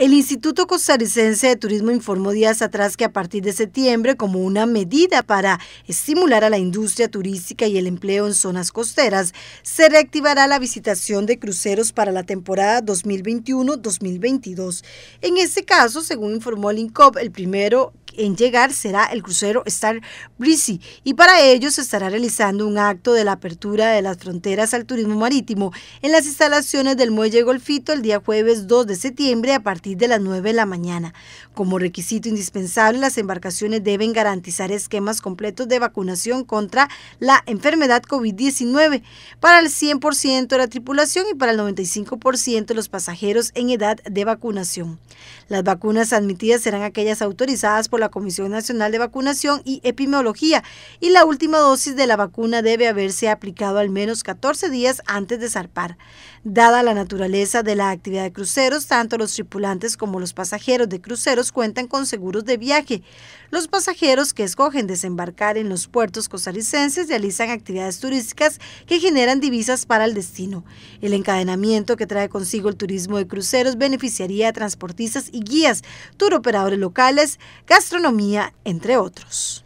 El Instituto Costarricense de Turismo informó días atrás que a partir de septiembre, como una medida para estimular a la industria turística y el empleo en zonas costeras, se reactivará la visitación de cruceros para la temporada 2021-2022. En este caso, según informó el INCOP, el primero en llegar será el crucero Star Breezy y para ello se estará realizando un acto de la apertura de las fronteras al turismo marítimo en las instalaciones del muelle Golfito el día jueves 2 de septiembre a partir de las 9 de la mañana. Como requisito indispensable, las embarcaciones deben garantizar esquemas completos de vacunación contra la enfermedad COVID-19 para el 100% de la tripulación y para el 95% de los pasajeros en edad de vacunación. Las vacunas admitidas serán aquellas autorizadas por la Comisión Nacional de Vacunación y Epidemiología y la última dosis de la vacuna debe haberse aplicado al menos 14 días antes de zarpar. Dada la naturaleza de la actividad de cruceros, tanto los tripulantes como los pasajeros de cruceros cuentan con seguros de viaje. Los pasajeros que escogen desembarcar en los puertos costarricenses realizan actividades turísticas que generan divisas para el destino. El encadenamiento que trae consigo el turismo de cruceros beneficiaría a transportistas y guías, operadores locales, astronomía, entre otros.